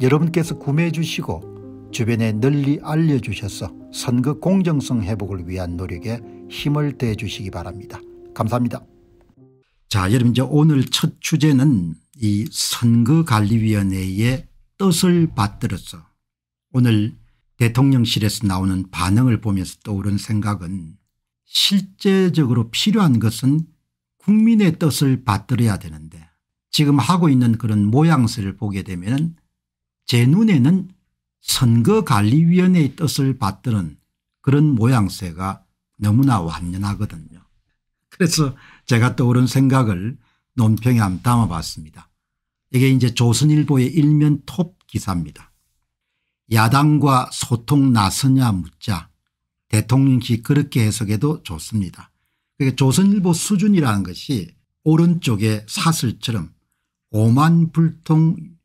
여러분께서 구매해 주시고 주변에 널리 알려주셔서 선거 공정성 회복을 위한 노력에 힘을 대 주시기 바랍니다. 감사합니다. 자 여러분 이제 오늘 첫 주제는 이 선거관리위원회의 뜻을 받들어서 오늘 대통령실에서 나오는 반응을 보면서 떠오른 생각은 실제적으로 필요한 것은 국민의 뜻을 받들어야 되는데 지금 하고 있는 그런 모양새를 보게 되면 제 눈에는 선거관리위원회의 뜻을 받드는 그런 모양새가 너무나 완연하거든요. 그래서 제가 떠오른 생각을 논평에 한번 담아봤습니다. 이게 이제 조선일보의 일면 톱 기사입니다. 야당과 소통 나서냐 묻자 대통령이 그렇게 해석해도 좋습니다. 그게 조선일보 수준이라는 것이 오른쪽에 사슬처럼 오만불통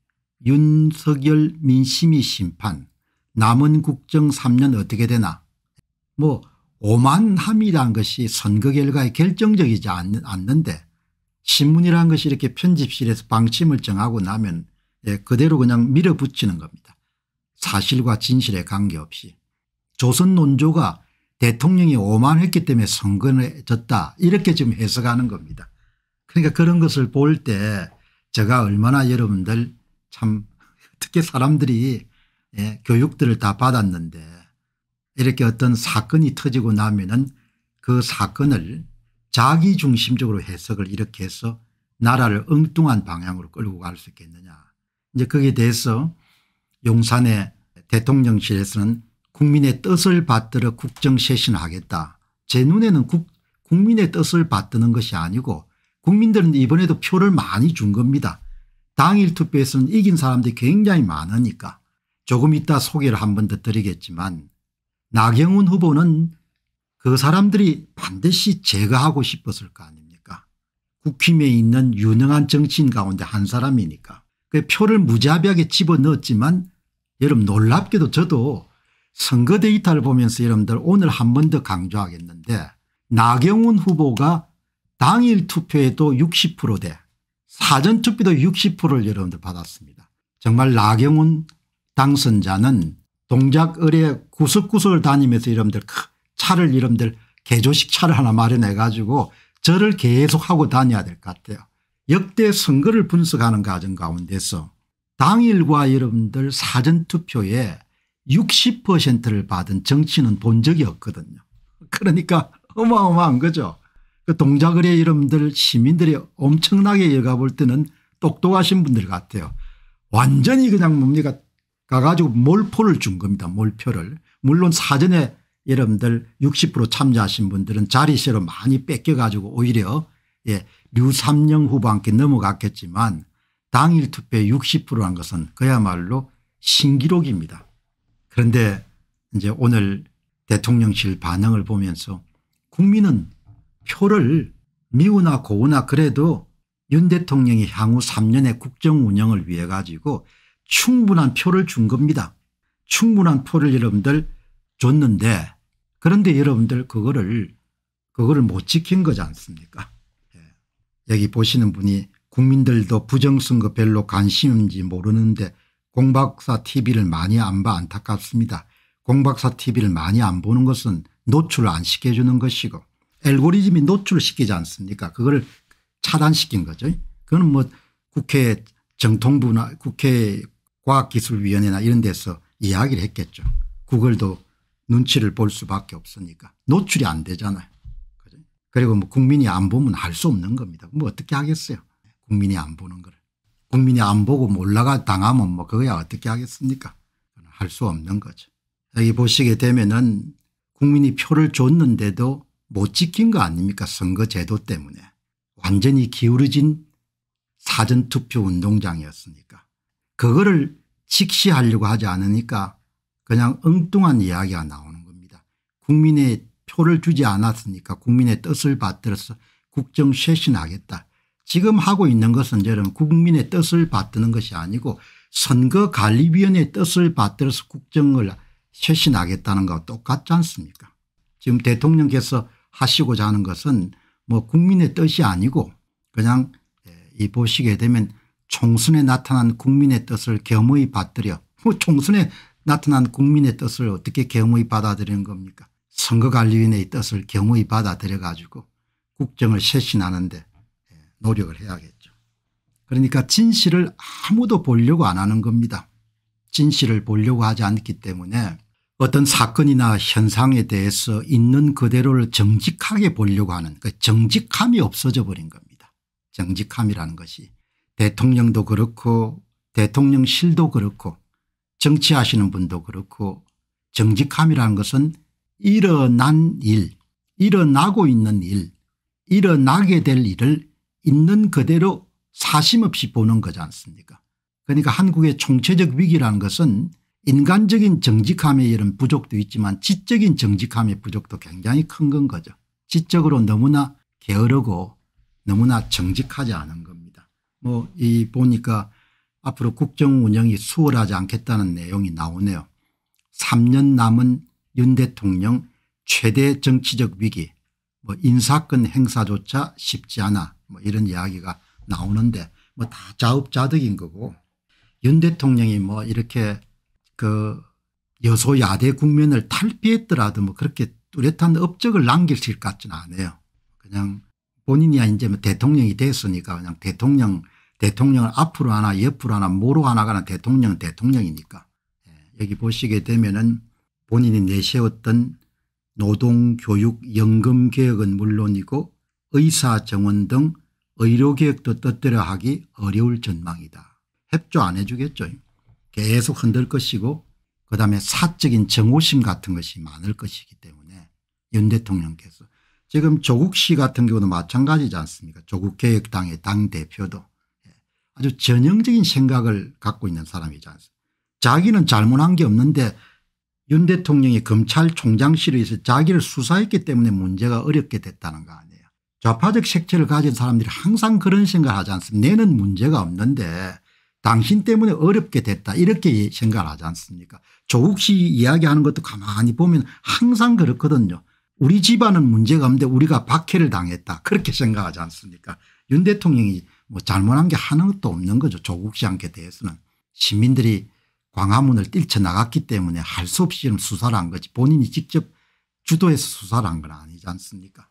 윤석열 민심이 심판 남은 국정 3년 어떻게 되나 뭐 오만함이란 것이 선거 결과에 결정적이지 않는데 신문이란 것이 이렇게 편집실에서 방침을 정하고 나면 예, 그대로 그냥 밀어붙이는 겁니다. 사실과 진실에 관계없이 조선 논조가 대통령이 오만했기 때문에 선거에 졌다 이렇게 지금 해석하는 겁니다. 그러니까 그런 것을 볼 때 제가 얼마나 여러분들 참 특히 사람들이 예, 교육들을 다 받았는데 이렇게 어떤 사건이 터지고 나면은 그 사건을 자기 중심적으로 해석을 이렇게 해서 나라를 엉뚱한 방향으로 끌고 갈 수 있겠느냐. 이제 거기에 대해서 용산의 대통령실에서는 국민의 뜻을 받들어 국정 쇄신하겠다. 제 눈에는 국, 국민의 뜻을 받드는 것이 아니고 국민들은 이번에도 표를 많이 준 겁니다. 당일 투표에서는 이긴 사람들이 굉장히 많으니까 조금 이따 소개를 한 번 더 드리겠지만 나경원 후보는 그 사람들이 반드시 제거하고 싶었을 거 아닙니까 국힘에 있는 유능한 정치인 가운데 한 사람이니까 그 표를 무자비하게 집어넣었지만 여러분 놀랍게도 저도 선거 데이터를 보면서 여러분들 오늘 한 번 더 강조하겠는데 나경원 후보가 당일 투표에도 60%대 사전투표도 60%를 여러분들 받았습니다. 정말 나경원 당선자는 동작을의 구석구석을 다니면서 이름들 차를 이름들 개조식 차를 하나 마련해 가지고 저를 계속 하고 다녀야 될 것 같아요. 역대 선거를 분석하는 과정 가운데서 당일과 여러분들 사전투표에 60%를 받은 정치는 본 적이 없거든요. 그러니까 어마어마한 거죠. 그 동작을의 러분들 시민들이 엄청나게 여가 볼 때는 똑똑하신 분들 같아요. 완전히 그냥 뭡니까 가가지고 몰표를 준 겁니다. 몰표를. 물론 사전에 여러분들 60% 참여하신 분들은 자리세로 많이 뺏겨가지고 오히려 예, 류삼영 후보한테 넘어갔겠지만 당일 투표 60%란 것은 그야말로 신기록입니다. 그런데 이제 오늘 대통령실 반응을 보면서 국민은 표를 미우나 고우나 그래도 윤 대통령이 향후 3년의 국정운영을 위해 가지고 충분한 표를 준 겁니다. 충분한 표를 여러분들 줬는데 그런데 여러분들 그거를 그거를 못 지킨 거지 않습니까 예. 여기 보시는 분이 국민들도 부정선거 별로 관심인지 모르는데 공박사 tv를 많이 안 봐 안타깝습니다. 공박사 tv를 많이 안 보는 것은 노출을 안 시켜주는 것이고 알고리즘이 노출시키지 않습니까 그걸 차단시킨 거죠. 그거는 뭐 국회 정통부나 국회 과학기술위원회나 이런 데서 이야기를 했겠죠. 구글도 눈치를 볼 수밖에 없으니까 노출이 안 되잖아요. 그리고 죠그뭐 국민이 안 보면 할 수 없는 겁니다. 뭐 어떻게 하겠어요. 국민이 안 보는 걸. 국민이 안 보고 몰라가 뭐 당하면 뭐 그거야 어떻게 하겠습니까. 할 수 없는 거죠. 여기 보시게 되면은 국민이 표를 줬는데도 못 지킨 거 아닙니까 선거제도 때문에 완전히 기울어진 사전투표 운동장이었으니까 그거를 직시하려고 하지 않으니까 그냥 엉뚱한 이야기가 나오는 겁니다. 국민의 표를 주지 않았으니까 국민의 뜻을 받들어서 국정 쇄신하겠다. 지금 하고 있는 것은 저는 국민의 뜻을 받드는 것이 아니고 선거관리위원회의 뜻을 받들어서 국정을 쇄신하겠다는 것과 똑같지 않습니까 지금 대통령께서 하시고자 하는 것은 뭐 국민의 뜻이 아니고 그냥 예, 이 보시게 되면 총선에 나타난 국민의 뜻을 겸허히 받들여 뭐 총선에 나타난 국민의 뜻을 어떻게 겸허히 받아들이는 겁니까 선거관리위원회의 뜻을 겸허히 받아들여 가지고 국정을 쇄신하는데 예, 노력을 해야겠죠. 그러니까 진실을 아무도 보려고 안 하는 겁니다. 진실을 보려고 하지 않기 때문에 어떤 사건이나 현상에 대해서 있는 그대로를 정직하게 보려고 하는 그 정직함이 없어져 버린 겁니다. 정직함이라는 것이 대통령도 그렇고 대통령실도 그렇고 정치하시는 분도 그렇고 정직함이라는 것은 일어난 일 일어나고 있는 일 일어나게 될 일을 있는 그대로 사심 없이 보는 거지 않습니까 그러니까 한국의 총체적 위기라는 것은 인간적인 정직함의 이런 부족도 있지만 지적인 정직함의 부족도 굉장히 큰 건 거죠. 지적으로 너무나 게으르고 너무나 정직하지 않은 겁니다. 뭐 이 보니까 앞으로 국정 운영이 수월하지 않겠다는 내용이 나오네요. 3년 남은 윤 대통령 최대 정치적 위기 뭐 인사권 행사조차 쉽지 않아 뭐 이런 이야기가 나오는데 뭐 다 자업자득인 거고 윤 대통령이 뭐 이렇게 그 여소야대 국면을 탈피했더라도 뭐 그렇게 뚜렷한 업적을 남기실 것 같지는 않아요. 그냥 본인이야 이제 뭐 대통령이 됐으니까 그냥 대통령 대통령을 앞으로 하나 옆으로 하나 모로 하나 가 대통령은 대통령이니까 예, 여기 보시게 되면은 본인이 내세웠던 노동 교육 연금 개혁은 물론이고 의사 정원 등 의료개혁도 뜻대로 하기 어려울 전망이다. 협조 안 해주겠죠. 계속 흔들 것이고 그다음에 사적인 정오심 같은 것이 많을 것이기 때문에 윤 대통령께서 지금 조국 씨 같은 경우도 마찬가지지 않습니까 조국 개혁당의 당대표도 예. 아주 전형적인 생각을 갖고 있는 사람이지 않습니까 자기는 잘못한 게 없는데 윤 대통령이 검찰총장실에서 자기를 수사했기 때문에 문제가 어렵게 됐다는 거 아니에요 좌파적 색채를 가진 사람들이 항상 그런 생각을 하지 않습니까 내는 문제가 없는데 당신 때문에 어렵게 됐다 이렇게 생각을 하지 않습니까 조국 씨 이야기하는 것도 가만히 보면 항상 그렇거든요. 우리 집안은 문제가 없는데 우리가 박해를 당했다 그렇게 생각하지 않습니까 윤 대통령이 뭐 잘못한 게 하나도 없는 거죠 조국 씨한테 대해서는 시민들이 광화문을 뛰쳐나갔기 때문에 할 수 없이 수사를 한 거지 본인이 직접 주도해서 수사를 한 건 아니지 않습니까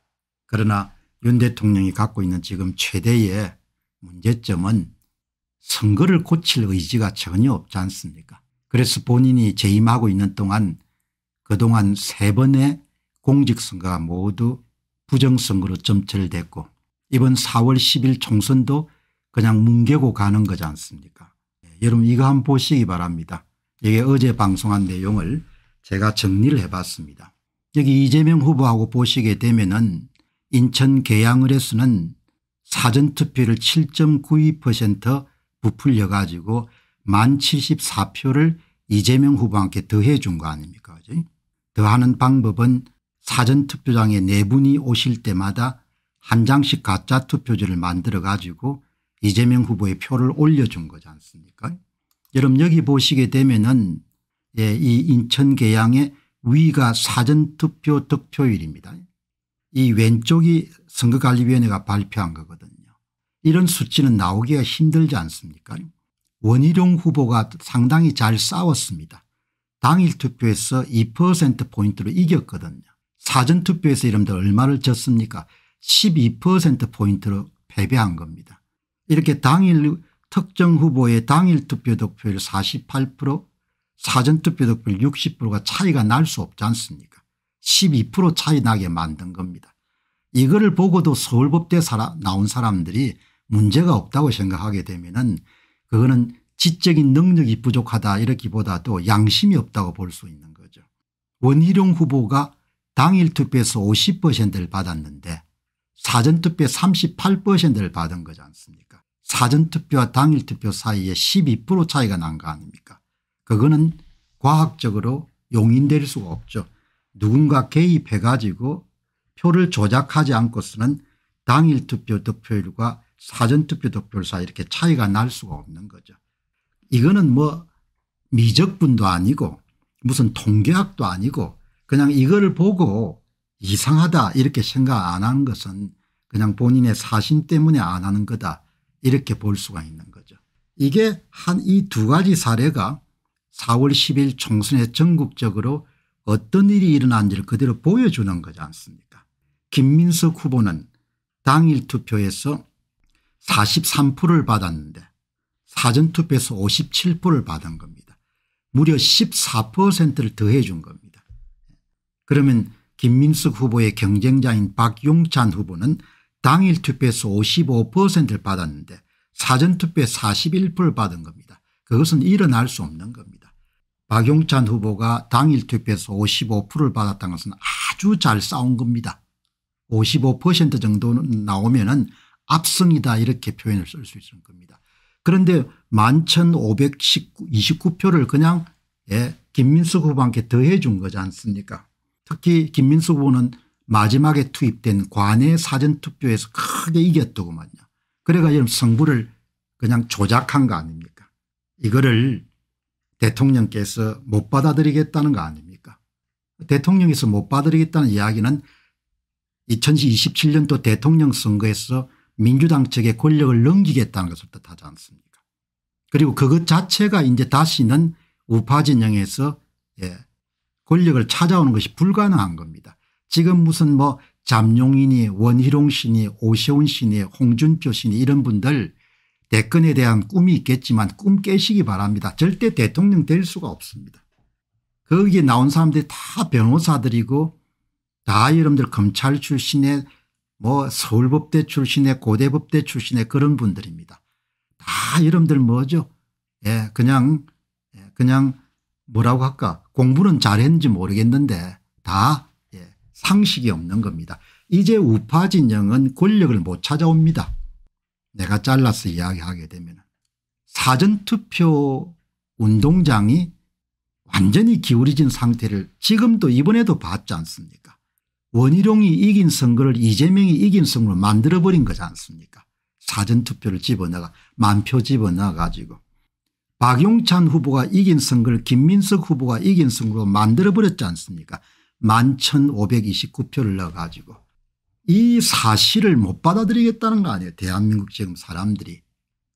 그러나 윤 대통령이 갖고 있는 지금 최대의 문제점은 선거를 고칠 의지가 전혀 없지 않습니까 그래서 본인이 재임하고 있는 동안 그동안 세 번의 공직선거가 모두 부정선거로 점철됐고 이번 4월 10일 총선도 그냥 뭉개고 가는 거지 않습니까 예, 여러분 이거 한번 보시기 바랍니다. 이게 어제 방송한 내용을 제가 정리를 해봤습니다. 여기 이재명 후보하고 보시게 되면 은 인천 계양을해서는 사전투표를 7.92% 부풀려 가지고 만 74표를 이재명 후보한테 더해 준 거 아닙니까 그지? 더하는 방법은 사전투표장에 네 분이 오실 때마다 한 장씩 가짜 투표지를 만들어 가지고 이재명 후보의 표를 올려준 거지 않습니까 여러분 여기 보시게 되면은 예, 이 인천 계양의 위가 사전투표 득표율입니다. 이 왼쪽이 선거관리위원회가 발표한 거거든요. 이런 수치는 나오기가 힘들지 않습니까 원희룡 후보가 상당히 잘 싸웠습니다. 당일 투표에서 2%포인트로 이겼거든요. 사전투표에서 이름들 얼마를 졌습니까 12%포인트로 패배한 겁니다. 이렇게 당일 특정 후보의 당일 투표 득표율 48% 사전투표 득표율 60%가 차이가 날 수 없지 않습니까 12% 차이 나게 만든 겁니다. 이거를 보고도 서울법대 나온 사람들이 문제가 없다고 생각하게 되면은 그거는 지적인 능력이 부족하다 이렇기보다도 양심이 없다고 볼 수 있는 거죠. 원희룡 후보가 당일 투표에서 50%를 받았는데 사전투표 38%를 받은 거지 않습니까 사전투표와 당일투표 사이에 12% 차이가 난 거 아닙니까 그거는 과학적으로 용인될 수가 없죠. 누군가 개입해 가지고 표를 조작하지 않고서는 당일투표 득표율과 사전투표 득표율 사이 렇게 차이가 날 수가 없는 거죠. 이거는 뭐 미적분도 아니고 무슨 통계학도 아니고 그냥 이거를 보고 이상하다 이렇게 생각 안 하는 것은 그냥 본인의 사심 때문에 안 하는 거다 이렇게 볼 수가 있는 거죠. 이게 한 이 두 가지 사례가 4월 10일 총선에 전국적으로 어떤 일이 일어난지를 그대로 보여주는 거지 않습니까 김민석 후보는 당일 투표에서 43%를 받았는데 사전투표에서 57%를 받은 겁니다. 무려 14%를 더해 준 겁니다. 그러면 김민숙 후보의 경쟁자인 박용찬 후보는 당일 투표에서 55%를 받았는데 사전투표에 41%를 받은 겁니다. 그것은 일어날 수 없는 겁니다. 박용찬 후보가 당일 투표에서 55%를 받았다는 것은 아주 잘 싸운 겁니다. 55%정도 나오면 은 압승이다 이렇게 표현을 쓸 수 있을 겁니다. 그런데 11,529표를 그냥 예, 김민수 후보한테 더해 준 거지 않습니까 특히 김민수 후보는 마지막에 투입된 관내 사전투표에서 크게 이겼더구만요. 그래가 지금 성부를 그냥 조작한 거 아닙니까 이거를 대통령께서 못 받아들이겠다는 거 아닙니까 대통령에서 못 받아들이겠다는 이야기는 2027년도 대통령 선거에서 민주당 측에 권력을 넘기겠다는 것을 뜻하지 않습니까 그리고 그것 자체가 이제 다시는 우파 진영에서 예 권력을 찾아오는 것이 불가능한 겁니다. 지금 무슨 뭐잠룡이 원희룡 씨니 오세훈 씨니 홍준표 씨니 이런 분들 대권에 대한 꿈이 있겠지만 꿈 깨시기 바랍니다. 절대 대통령 될 수가 없습니다. 거기에 나온 사람들이 다 변호사들이고 다 여러분들 검찰 출신의 뭐 서울법대 출신의 고대법대 출신의 그런 분들입니다. 다 여러분들 뭐죠? 예, 그냥 예, 그냥 뭐라고 할까 공부는 잘했는지 모르겠는데 다 예, 상식이 없는 겁니다. 이제 우파 진영은 권력을 못 찾아옵니다. 내가 잘라서 이야기하게 되면 사전투표 운동장이 완전히 기울어진 상태를 지금도 이번에도 봤지 않습니까 원희룡이 이긴 선거를 이재명이 이긴 선거로 만들어버린 거지 않습니까 사전투표를 집어넣어 만표 집어넣어 가지고 박용찬 후보가 이긴 선거를 김민석 후보가 이긴 선거로 만들어버렸지 않습니까 11,529표를 넣어가지고 이 사실을 못 받아들이겠다는 거 아니에요 대한민국 지금 사람들이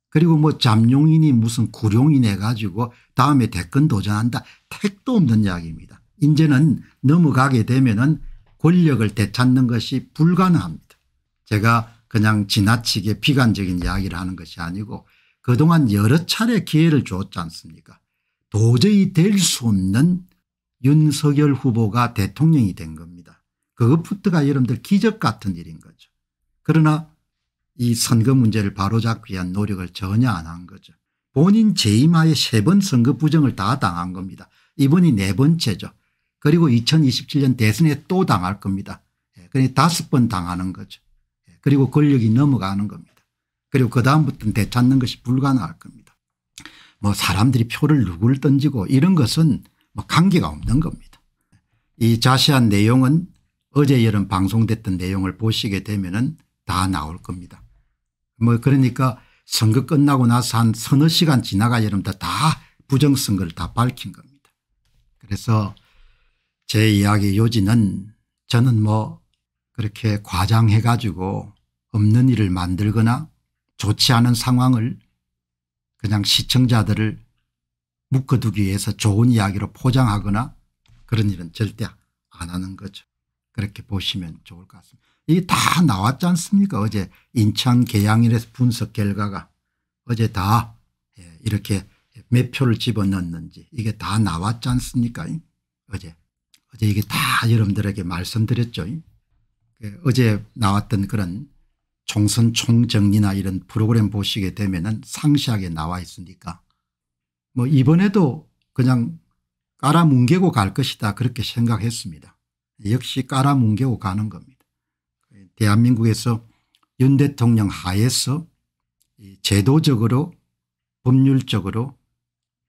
그리고 뭐 잠룡인이 무슨 구룡이네가지고 다음에 대권 도전한다 택도 없는 이야기입니다 이제는 넘어가게 되면은 권력을 되찾는 것이 불가능합니다. 제가 그냥 지나치게 비관적인 이야기를 하는 것이 아니고 그동안 여러 차례 기회를 주었지 않습니까 도저히 될 수 없는 윤석열 후보가 대통령이 된 겁니다. 그것부터가 여러분들 기적 같은 일인 거죠. 그러나 이 선거 문제를 바로잡기 위한 노력을 전혀 안 한 거죠. 본인 재임하에 세 번 선거 부정을 다 당한 겁니다. 이번이 네 번째죠. 그리고 2027년 대선에 또 당할 겁니다. 예, 그러니 다섯 번 당하는 거죠. 예, 그리고 권력이 넘어가는 겁니다. 그리고 그다음부터는 되찾는 것이 불가능할 겁니다. 뭐 사람들이 표를 누굴 던지고 이런 것은 뭐 관계가 없는 겁니다. 이 자세한 내용은 어제 여름 방송됐던 내용을 보시게 되면 은다 나올 겁니다. 뭐 그러니까 선거 끝나고 나서 한 서너 시간 지나가 여러분들 다 부정선거를 다 밝힌 겁니다. 그래서 제 이야기 요지는 저는 뭐 그렇게 과장해 가지고 없는 일을 만들거나 좋지 않은 상황을 그냥 시청자들을 묶어두기 위해서 좋은 이야기로 포장하거나 그런 일은 절대 안 하는 거죠. 그렇게 보시면 좋을 것 같습니다. 이게 다 나왔지 않습니까 어제 인천 계양일에서 분석 결과가 어제 다 예, 이렇게 몇 표를 집어넣는지 이게 다 나왔지 않습니까 어제 어제 이게 다 여러분들에게 말씀드렸죠. 그 어제 나왔던 그런 총선 총정리나 이런 프로그램 보시게 되면은 상시하게 나와 있으니까 뭐 이번에도 그냥 깔아뭉개고 갈 것이다 그렇게 생각했습니다. 역시 깔아뭉개고 가는 겁니다. 대한민국에서 윤 대통령 하에서 제도적으로 법률적으로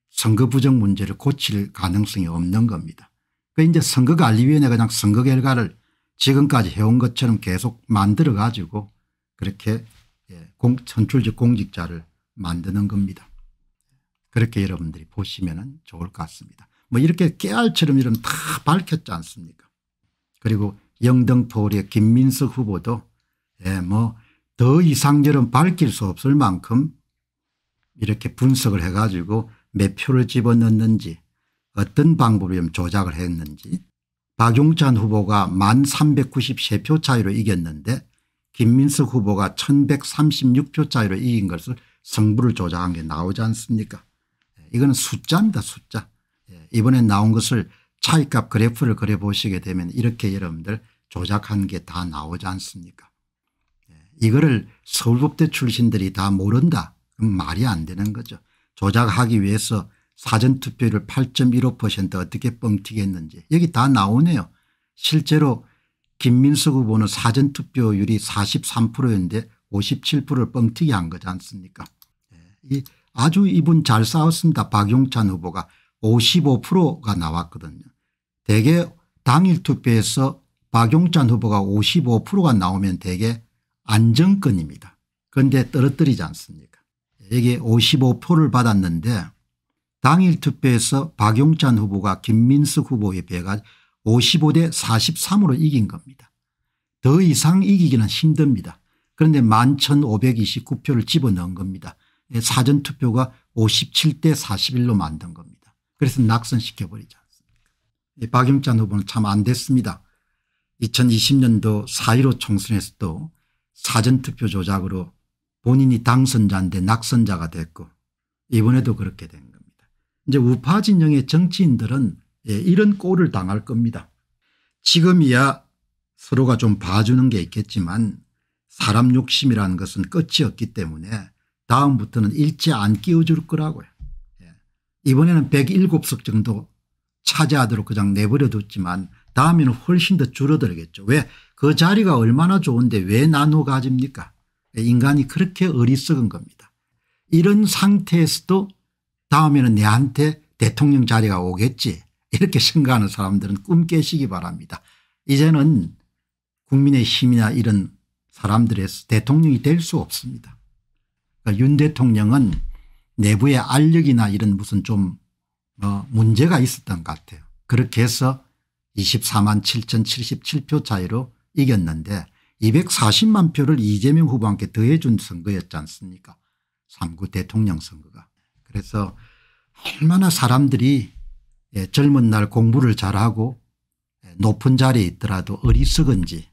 선거 부정 문제를 고칠 가능성이 없는 겁니다. 그 이제 선거관리위원회가 그냥 선거 결과를 지금까지 해온 것처럼 계속 만들어 가지고 그렇게 예, 공, 선출직 공직자를 만드는 겁니다. 그렇게 여러분들이 보시면 좋을 것 같습니다. 뭐 이렇게 깨알처럼 이름다 밝혔지 않습니까 그리고 영등포리의 김민석 후보도 예, 뭐더 이상 여름 밝힐 수 없을 만큼 이렇게 분석을 해가지고 몇 표를 집어넣는지 어떤 방법으로 조작을 했는지 박용찬 후보가 1393표 차이로 이겼는데 김민석 후보가 1136표 차이로 이긴 것을 성부를 조작한 게 나오지 않습니까 예, 이거는 숫자입니다 숫자 예, 이번에 나온 것을 차이값 그래프를 그려보시게 되면 이렇게 여러분들 조작한 게 다 나오지 않습니까 예, 이거를 서울법대 출신들이 다 모른다 그럼 말이 안 되는 거죠 조작하기 위해서 사전투표율 8.15% 어떻게 뻥튀기했는지 여기 다 나오네요. 실제로 김민석 후보는 사전투표율이 43%였는데 57%를 뻥튀기한 거지 않습니까 예, 아주 이분 잘 싸웠습니다. 박용찬 후보가 55%가 나왔거든요. 대개 당일 투표에서 박용찬 후보가 55%가 나오면 대개 안정권입니다. 그런데 떨어뜨리지 않습니까 여게 55%를 받았는데 당일 투표에서 박용찬 후보가 김민석 후보에 비해가 55대 43으로 이긴 겁니다. 더 이상 이기기는 힘듭니다. 그런데 11,529표를 집어넣은 겁니다. 예, 사전투표가 57대 41로 만든 겁니다. 그래서 낙선시켜버리지 않습니까 예, 박용찬 후보는 참 안 됐습니다. 2020년도 4.15 총선에서도 사전투표 조작으로 본인이 당선자인데 낙선자가 됐고 이번에도 그렇게 된 겁니다. 이제 우파 진영의 정치인들은 예, 이런 꼴을 당할 겁니다. 지금이야 서로가 좀 봐주는 게 있겠지만 사람 욕심이라는 것은 끝이 없기 때문에 다음부터는 일체 안 끼워줄 거라고요. 예. 이번에는 107석 정도 차지하도록 그냥 내버려 뒀지만 다음에는 훨씬 더 줄어들겠죠. 왜 그 자리가 얼마나 좋은데 왜 나눠 가집니까 예, 인간이 그렇게 어리석은 겁니다. 이런 상태에서도 다음에는 내한테 대통령 자리가 오겠지 이렇게 생각하는 사람들은 꿈 깨시기 바랍니다. 이제는 국민의 힘이나 이런 사람들의 대통령이 될 수 없습니다. 그러니까 윤 대통령은 내부의 알력이나 이런 무슨 좀어 문제가 있었던 것 같아요. 그렇게 해서 24만 7,077표 차이로 이겼는데 240만 표를 이재명 후보한테 더해준 선거였지 않습니까 3구 대통령 선거가. 그래서 얼마나 사람들이 예, 젊은 날 공부를 잘하고 예, 높은 자리에 있더라도 어리석은지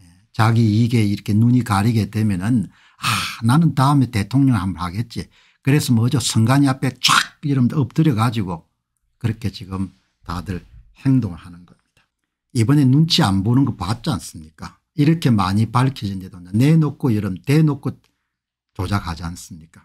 예, 자기 이익에 이렇게 눈이 가리게 되면은 아 나는 다음에 대통령 한번 하겠지. 그래서 뭐죠 선관위 앞에 쫙 이러면 엎드려 가지고 그렇게 지금 다들 행동을 하는 겁니다. 이번에 눈치 안 보는 거 봤지 않습니까 이렇게 많이 밝혀진 데도 내놓고 이러면 대놓고 조작하지 않습니까